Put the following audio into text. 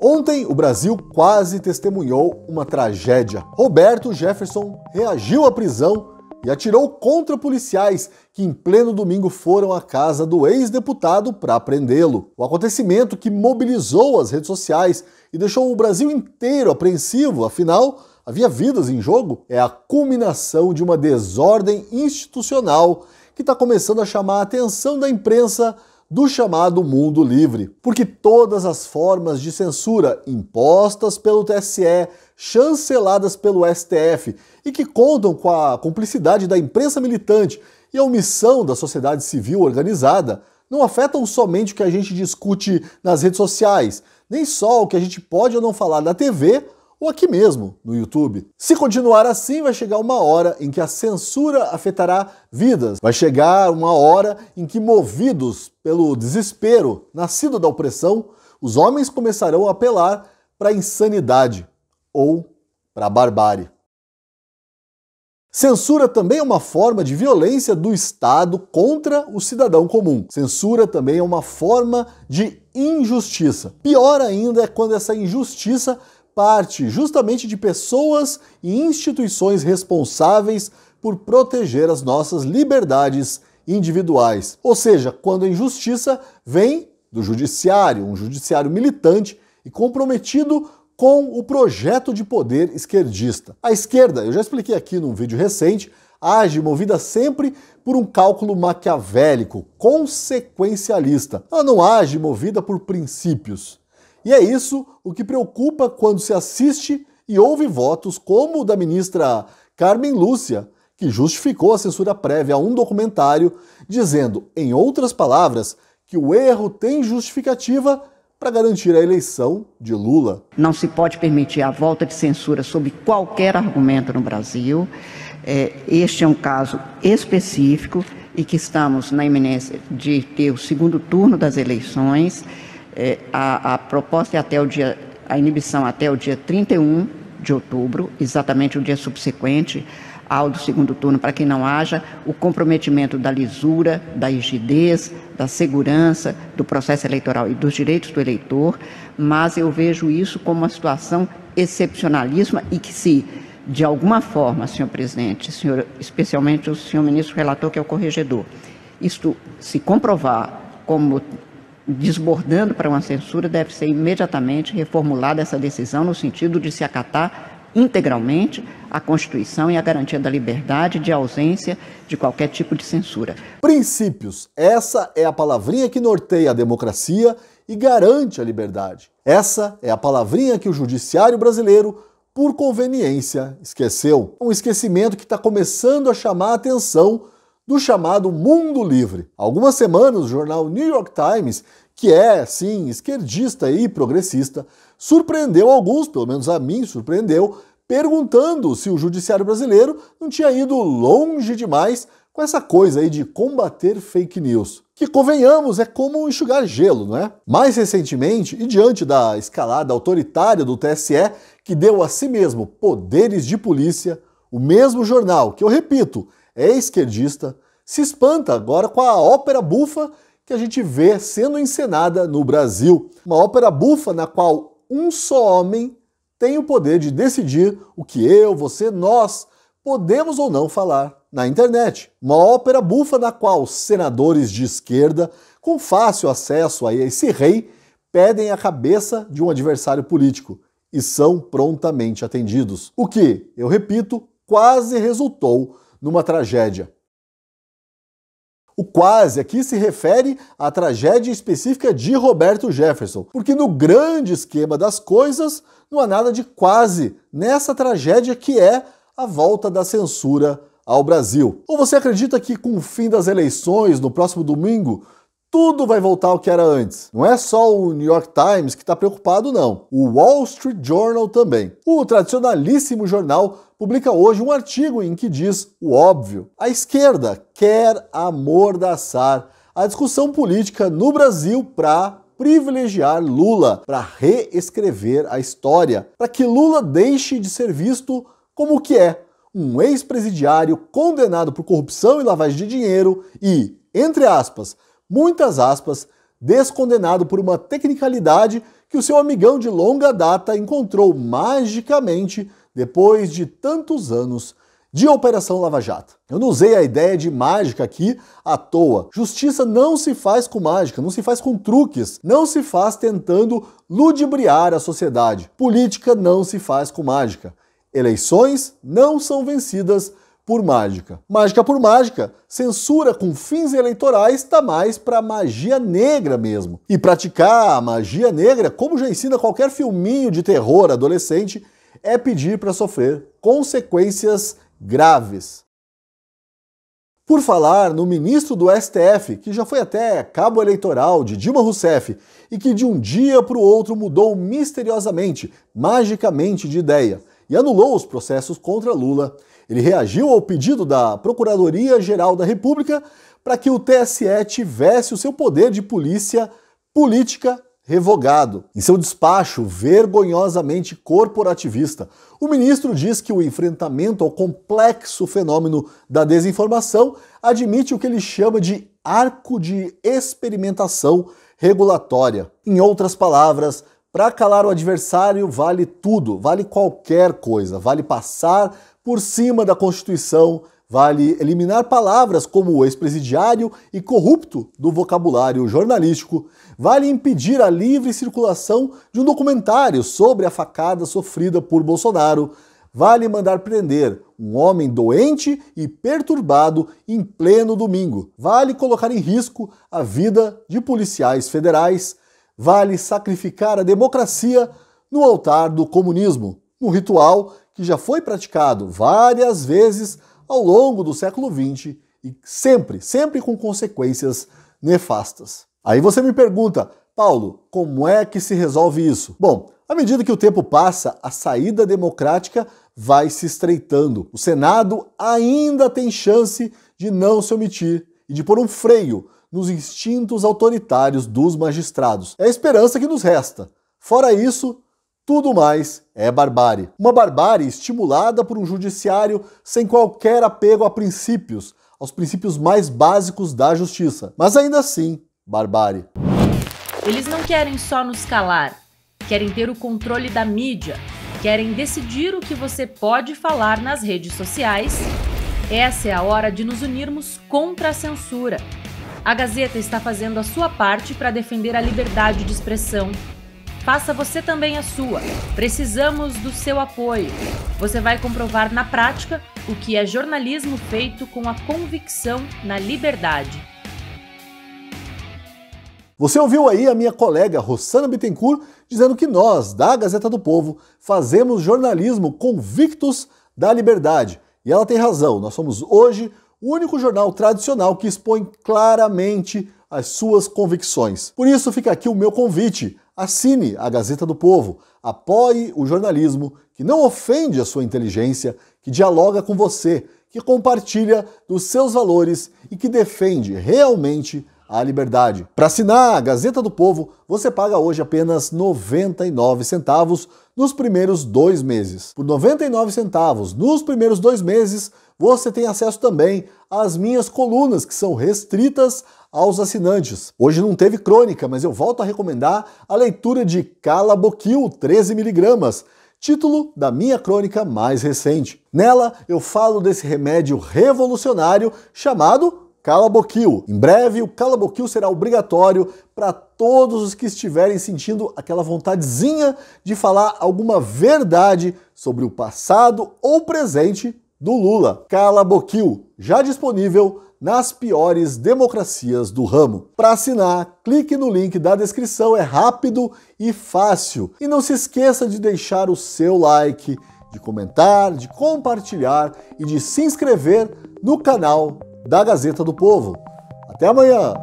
Ontem, o Brasil quase testemunhou uma tragédia. Roberto Jefferson reagiu à prisão e atirou contra policiais que, em pleno domingo, foram à casa do ex-deputado para prendê-lo. O acontecimento que mobilizou as redes sociais e deixou o Brasil inteiro apreensivo, afinal, havia vidas em jogo, é a culminação de uma desordem institucional que está começando a chamar a atenção da imprensa do chamado mundo livre, porque todas as formas de censura impostas pelo TSE, chanceladas pelo STF e que contam com a cumplicidade da imprensa militante e a omissão da sociedade civil organizada, não afetam somente o que a gente discute nas redes sociais, nem só o que a gente pode ou não falar na TV ou aqui mesmo no YouTube. Se continuar assim, vai chegar uma hora em que a censura afetará vidas, vai chegar uma hora em que, movidos pelo desespero nascido da opressão, os homens começarão a apelar para a insanidade ou para a barbárie. Censura também é uma forma de violência do Estado contra o cidadão comum. Censura também é uma forma de injustiça. Pior ainda é quando essa injustiça parte justamente de pessoas e instituições responsáveis por proteger as nossas liberdades individuais. Ou seja, quando a injustiça vem do judiciário, um judiciário militante e comprometido com o projeto de poder esquerdista. A esquerda, eu já expliquei aqui num vídeo recente, age movida sempre por um cálculo maquiavélico, consequencialista. Ela não age movida por princípios. E é isso o que preocupa quando se assiste e ouve votos como o da ministra Carmen Lúcia, que justificou a censura prévia a um documentário, dizendo, em outras palavras, que o erro tem justificativa para garantir a eleição de Lula. Não se pode permitir a volta de censura sob qualquer argumento no Brasil. É, este é um caso específico e que estamos na iminência de ter o segundo turno das eleições é, a, a proposta é até o dia, a inibição até o dia 31 de outubro, exatamente o dia subsequente ao do segundo turno, para que não haja o comprometimento da lisura, da rigidez, da segurança do processo eleitoral e dos direitos do eleitor, mas eu vejo isso como uma situação excepcionalíssima e que se de alguma forma, senhor presidente, senhor, especialmente o senhor ministro relator, que é o corregedor, isto se comprovar como desbordando para uma censura, deve ser imediatamente reformulada essa decisão no sentido de se acatar integralmente a Constituição e a garantia da liberdade de ausência de qualquer tipo de censura. Princípios. Essa é a palavrinha que norteia a democracia e garante a liberdade. Essa é a palavrinha que o judiciário brasileiro, por conveniência, esqueceu. Um esquecimento que está começando a chamar a atenção do chamado Mundo Livre. Há algumas semanas, o jornal New York Times, que é, sim, esquerdista e progressista, surpreendeu alguns, pelo menos a mim surpreendeu, perguntando se o judiciário brasileiro não tinha ido longe demais com essa coisa aí de combater fake news. Que convenhamos, é como enxugar gelo, não é? Mais recentemente, e diante da escalada autoritária do TSE, que deu a si mesmo poderes de polícia, o mesmo jornal, que eu repito, é esquerdista, se espanta agora com a ópera bufa que a gente vê sendo encenada no Brasil. Uma ópera bufa na qual um só homem tem o poder de decidir o que eu, você, nós podemos ou não falar na internet. Uma ópera bufa na qual senadores de esquerda, com fácil acesso a esse rei, pedem a cabeça de um adversário político e são prontamente atendidos. O que, eu repito, quase resultou numa tragédia. O quase aqui se refere à tragédia específica de Roberto Jefferson, porque no grande esquema das coisas não há nada de quase nessa tragédia que é a volta da censura ao Brasil. Ou você acredita que com o fim das eleições no próximo domingo tudo vai voltar ao que era antes. Não é só o New York Times que está preocupado, não. O Wall Street Journal também. O tradicionalíssimo jornal publica hoje um artigo em que diz o óbvio. A esquerda quer amordaçar a discussão política no Brasil para privilegiar Lula, para reescrever a história, para que Lula deixe de ser visto como o que é, um ex-presidiário condenado por corrupção e lavagem de dinheiro e, entre aspas, muitas aspas, descondenado por uma tecnicalidade que o seu amigão de longa data encontrou magicamente depois de tantos anos de Operação Lava Jato. Eu não usei a ideia de mágica aqui à toa. Justiça não se faz com mágica, não se faz com truques, não se faz tentando ludibriar a sociedade. Política não se faz com mágica. Eleições não são vencidas por mágica. Mágica por mágica, censura com fins eleitorais está mais para magia negra mesmo. E praticar a magia negra, como já ensina qualquer filminho de terror adolescente, é pedir para sofrer consequências graves. Por falar no ministro do STF, que já foi até cabo eleitoral de Dilma Rousseff e que de um dia para o outro mudou misteriosamente, magicamente de ideia e anulou os processos contra Lula. Ele reagiu ao pedido da Procuradoria-Geral da República para que o TSE tivesse o seu poder de polícia política revogado. Em seu despacho vergonhosamente corporativista, o ministro diz que o enfrentamento ao complexo fenômeno da desinformação admite o que ele chama de arco de experimentação regulatória. Em outras palavras, para calar o adversário, vale tudo, vale qualquer coisa, vale passar por cima da Constituição, vale eliminar palavras como ex-presidiário e corrupto do vocabulário jornalístico, vale impedir a livre circulação de um documentário sobre a facada sofrida por Bolsonaro, vale mandar prender um homem doente e perturbado em pleno domingo, vale colocar em risco a vida de policiais federais vale sacrificar a democracia no altar do comunismo, um ritual que já foi praticado várias vezes ao longo do século XX e sempre, sempre com consequências nefastas. Aí você me pergunta, Paulo, como é que se resolve isso? Bom, à medida que o tempo passa, a saída democrática vai se estreitando. O Senado ainda tem chance de não se omitir e de pôr um freio nos instintos autoritários dos magistrados. É a esperança que nos resta. Fora isso, tudo mais é barbárie. Uma barbárie estimulada por um judiciário sem qualquer apego a princípios, aos princípios mais básicos da justiça. Mas ainda assim, barbárie. Eles não querem só nos calar, querem ter o controle da mídia, querem decidir o que você pode falar nas redes sociais. Essa é a hora de nos unirmos contra a censura a Gazeta está fazendo a sua parte para defender a liberdade de expressão. Faça você também a sua. Precisamos do seu apoio. Você vai comprovar na prática o que é jornalismo feito com a convicção na liberdade. Você ouviu aí a minha colega Rossana Bittencourt dizendo que nós, da Gazeta do Povo, fazemos jornalismo convictos da liberdade. E ela tem razão, nós somos hoje o único jornal tradicional que expõe claramente as suas convicções. Por isso fica aqui o meu convite: assine a Gazeta do Povo, apoie o jornalismo que não ofende a sua inteligência, que dialoga com você, que compartilha dos seus valores e que defende realmente à liberdade. Para assinar a Gazeta do Povo, você paga hoje apenas 99 centavos nos primeiros dois meses. Por 99 centavos nos primeiros dois meses, você tem acesso também às minhas colunas, que são restritas aos assinantes. Hoje não teve crônica, mas eu volto a recomendar a leitura de Calaboquil 13mg, título da minha crônica mais recente. Nela eu falo desse remédio revolucionário chamado Calabouquil. Em breve, o Calabouquil será obrigatório para todos os que estiverem sentindo aquela vontadezinha de falar alguma verdade sobre o passado ou presente do Lula. Calabouquil, já disponível nas piores democracias do ramo. Para assinar, clique no link da descrição, é rápido e fácil. E não se esqueça de deixar o seu like, de comentar, de compartilhar e de se inscrever no canal da Gazeta do Povo. Até amanhã!